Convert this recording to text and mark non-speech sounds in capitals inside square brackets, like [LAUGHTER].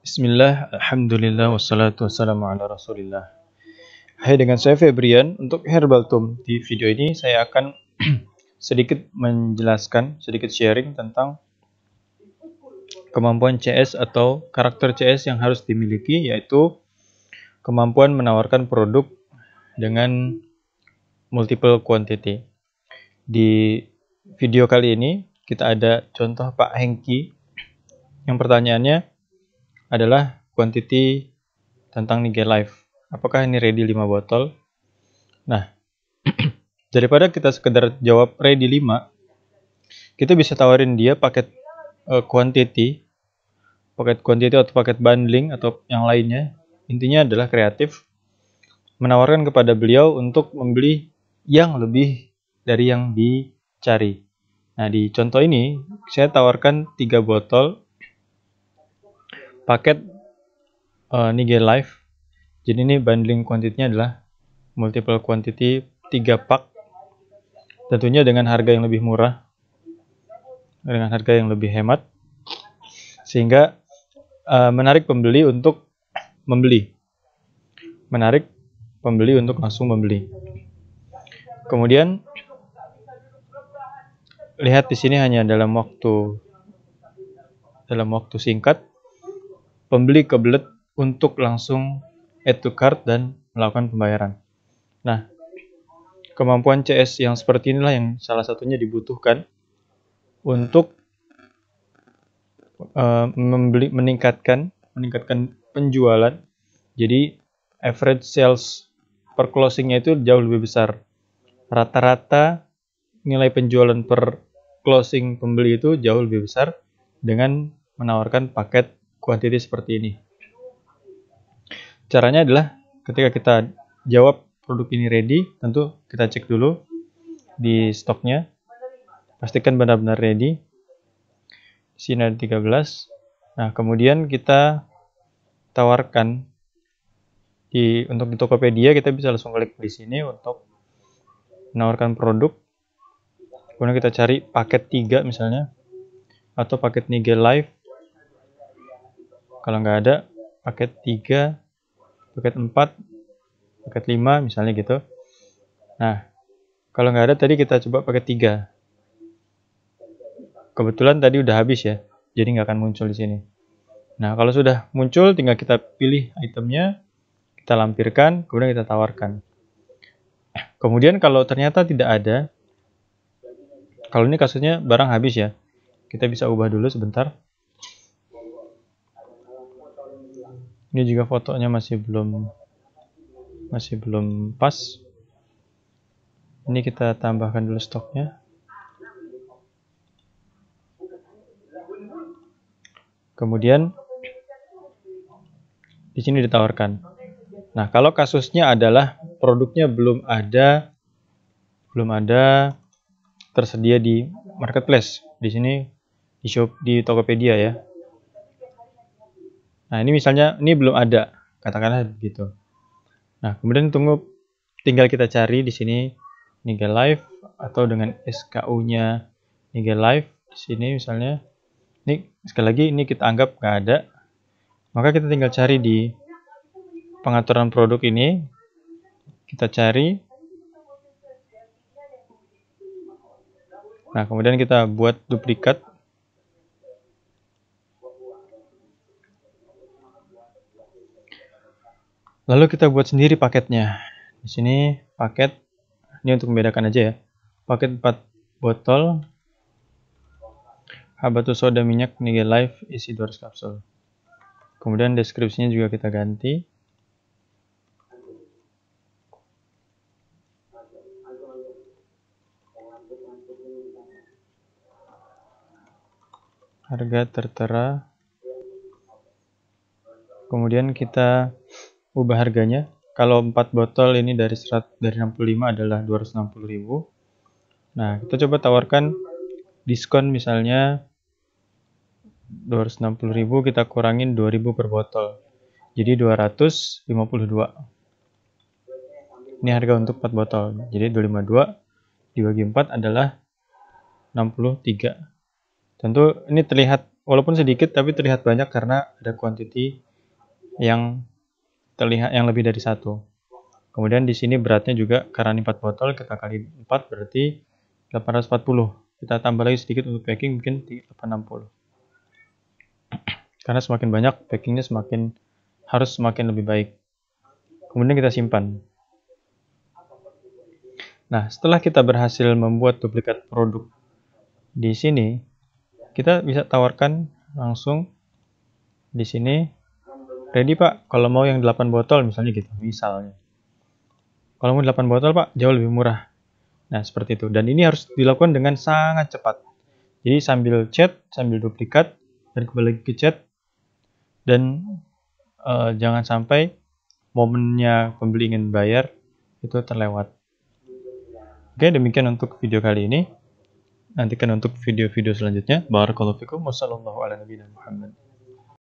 Bismillah, Alhamdulillah, wassalatu wassalamu ala rasulillah Hai dengan saya Febrian, untuk Herbal Tum Di video ini saya akan [CLEARS THROAT] sedikit menjelaskan, sedikit sharing tentang Kemampuan CS atau karakter CS yang harus dimiliki yaitu Kemampuan menawarkan produk dengan multiple quantity Di video kali ini kita ada contoh Pak Hengki yang pertanyaannya adalah quantity tentang Nike Life. Apakah ini ready 5 botol? Nah, [CLEARS THROAT] daripada kita sekedar jawab ready 5, kita bisa tawarin dia paket uh, quantity, paket quantity atau paket bundling atau yang lainnya. Intinya adalah kreatif menawarkan kepada beliau untuk membeli yang lebih dari yang dicari. Nah, di contoh ini saya tawarkan 3 botol paket uh, Nige Live. Jadi ini bundling kuantitinya adalah multiple quantity 3 pak tentunya dengan harga yang lebih murah dengan harga yang lebih hemat sehingga uh, menarik pembeli untuk membeli menarik pembeli untuk langsung membeli kemudian lihat di sini hanya dalam waktu dalam waktu singkat pembeli kebelet untuk langsung add to cart dan melakukan pembayaran. Nah, kemampuan CS yang seperti inilah yang salah satunya dibutuhkan untuk uh, membeli meningkatkan meningkatkan penjualan. Jadi average sales per closingnya itu jauh lebih besar. Rata-rata nilai penjualan per closing pembeli itu jauh lebih besar dengan menawarkan paket kuantiti seperti ini. Caranya adalah ketika kita jawab produk ini ready, tentu kita cek dulu di stoknya. Pastikan benar-benar ready. Di sini ada 13. Nah, kemudian kita tawarkan di untuk di Tokopedia kita bisa langsung klik di sini untuk menawarkan produk. Kemudian kita cari paket 3 misalnya atau paket Nigel Live kalau nggak ada paket 3 paket 4 paket 5 misalnya gitu nah kalau nggak ada tadi kita coba paket 3 kebetulan tadi udah habis ya jadi nggak akan muncul di sini nah kalau sudah muncul tinggal kita pilih itemnya kita lampirkan kemudian kita tawarkan kemudian kalau ternyata tidak ada kalau ini kasusnya barang habis ya kita bisa ubah dulu sebentar ini juga fotonya masih belum masih belum pas ini kita tambahkan dulu stoknya kemudian di sini ditawarkan nah kalau kasusnya adalah produknya belum ada belum ada tersedia di marketplace di sini di shop di Tokopedia ya Nah, ini misalnya ini belum ada, katakanlah begitu. Nah, kemudian tunggu tinggal kita cari di sini nigel Live atau dengan SKU-nya nigel Live di sini misalnya. Ini sekali lagi ini kita anggap nggak ada. Maka kita tinggal cari di pengaturan produk ini kita cari Nah, kemudian kita buat duplikat Lalu kita buat sendiri paketnya. Di sini paket ini untuk membedakan aja ya. Paket 4 botol habatus soda minyak Nigel Life isi 200 kapsul. Kemudian deskripsinya juga kita ganti. Harga tertera. Kemudian kita ubah harganya kalau 4 botol ini dari 100 dari 65 adalah 260.000 nah kita coba tawarkan diskon misalnya 260.000 kita kurangin 2000 per botol jadi 252 ini harga untuk 4 botol jadi 252 dibagi 4 adalah 63 tentu ini terlihat walaupun sedikit tapi terlihat banyak karena ada quantity yang terlihat yang lebih dari satu. Kemudian di sini beratnya juga karena 4 botol kita kali 4 berarti 840. Kita tambah lagi sedikit untuk packing mungkin di 860. Karena semakin banyak packingnya semakin harus semakin lebih baik. Kemudian kita simpan. Nah, setelah kita berhasil membuat duplikat produk di sini, kita bisa tawarkan langsung di sini ready pak kalau mau yang 8 botol misalnya gitu misalnya kalau mau 8 botol pak jauh lebih murah nah seperti itu dan ini harus dilakukan dengan sangat cepat jadi sambil chat sambil duplikat dan kembali ke chat dan uh, jangan sampai momennya pembeli ingin bayar itu terlewat oke demikian untuk video kali ini nantikan untuk video-video selanjutnya barakallahu fikum Wassalamu'alaikum warahmatullahi wabarakatuh.